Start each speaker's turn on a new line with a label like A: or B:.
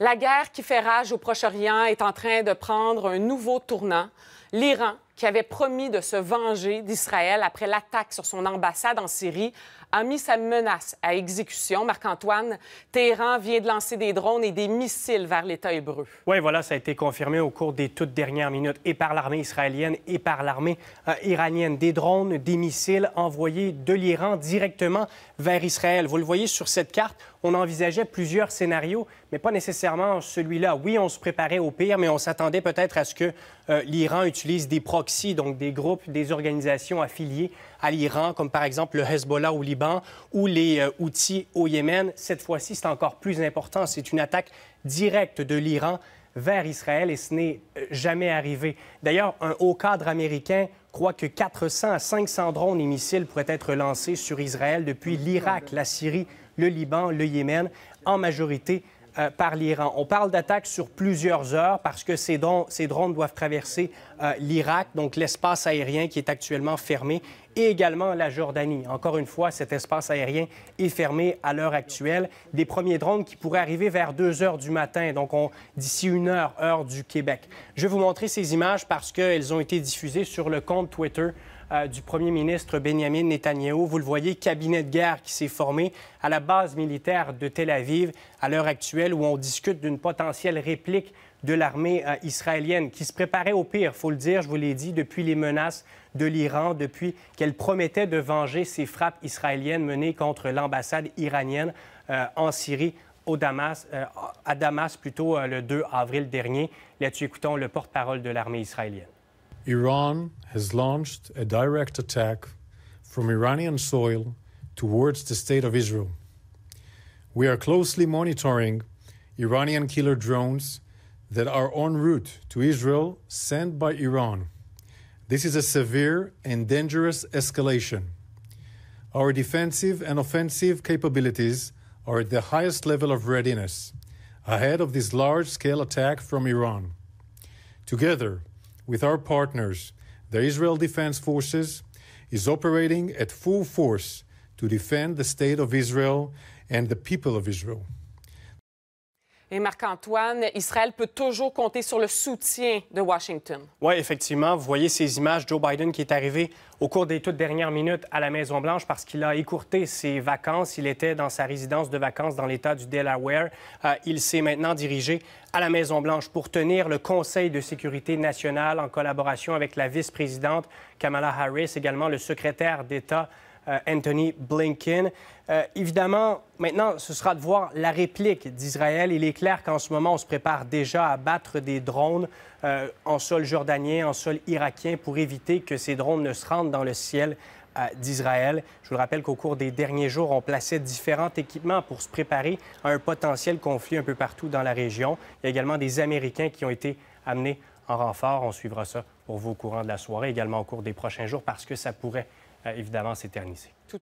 A: La guerre qui fait rage au Proche-Orient est en train de prendre un nouveau tournant l'Iran, qui avait promis de se venger d'Israël après l'attaque sur son ambassade en Syrie, a mis sa menace à exécution. Marc-Antoine, Téhéran vient de lancer des drones et
B: des missiles vers l'État hébreu. Oui, voilà, ça a été confirmé au cours des toutes dernières minutes et par l'armée israélienne et par l'armée euh, iranienne. Des drones, des missiles envoyés de l'Iran directement vers Israël. Vous le voyez sur cette carte, on envisageait plusieurs scénarios, mais pas nécessairement celui-là. Oui, on se préparait au pire, mais on s'attendait peut-être à ce que euh, l'Iran utilise des proxys, donc des groupes, des organisations affiliées à l'Iran, comme par exemple le Hezbollah au Liban ou les euh, outils au Yémen. Cette fois-ci, c'est encore plus important. C'est une attaque directe de l'Iran vers Israël et ce n'est euh, jamais arrivé. D'ailleurs, un haut cadre américain croit que 400 à 500 drones et missiles pourraient être lancés sur Israël depuis l'Irak, la Syrie, le Liban, le Yémen, en majorité euh, par l'Iran. On parle d'attaques sur plusieurs heures parce que ces, drones doivent traverser euh, l'Irak, donc l'espace aérien qui est actuellement fermé, et également la Jordanie. Encore une fois, cet espace aérien est fermé à l'heure actuelle. Des premiers drones qui pourraient arriver vers 2 heures du matin, donc d'ici une heure, heure du Québec. Je vais vous montrer ces images parce qu'elles ont été diffusées sur le compte Twitter euh, du premier ministre Benjamin Netanyahu. Vous le voyez, cabinet de guerre qui s'est formé à la base militaire de Tel Aviv à l'heure actuelle où on discute d'une potentielle réplique de l'armée euh, israélienne qui se préparait au pire, il faut le dire, je vous l'ai dit, depuis les menaces de l'Iran, depuis qu'elle promettait de venger ces frappes israéliennes menées contre l'ambassade iranienne euh, en Syrie à Damas plutôt le 2 avril dernier. là tu écoutons le porte-parole de l'armée israélienne.
C: Iran has launched a direct attack from Iranian soil towards the state of Israel. We are closely monitoring Iranian killer drones that are en route to Israel sent by Iran. This is a severe and dangerous escalation. Our defensive and offensive capabilities are at the highest level of readiness ahead of this large scale attack from Iran. Together, with our partners, the Israel Defense Forces, is operating at full force to defend the state of Israel and the people of Israel.
A: Et Marc-Antoine, Israël peut toujours compter sur le soutien de Washington.
C: Oui, effectivement.
B: Vous voyez ces images. Joe Biden qui est arrivé au cours des toutes dernières minutes à la Maison-Blanche parce qu'il a écourté ses vacances. Il était dans sa résidence de vacances dans l'État du Delaware. Euh, il s'est maintenant dirigé à la Maison-Blanche pour tenir le Conseil de sécurité nationale en collaboration avec la vice-présidente Kamala Harris, également le secrétaire d'État euh, Anthony Blinken. Euh, évidemment, maintenant, ce sera de voir la réplique d'Israël. Il est clair qu'en ce moment, on se prépare déjà à battre des drones euh, en sol jordanien, en sol irakien, pour éviter que ces drones ne se rendent dans le ciel d'Israël. Je vous rappelle qu'au cours des derniers jours, on plaçait différents équipements pour se préparer à un potentiel conflit un peu partout dans la région. Il y a également des Américains qui ont été amenés en renfort. On suivra ça pour vous au courant de la soirée, également au cours des prochains jours, parce que ça pourrait euh, évidemment s'éterniser.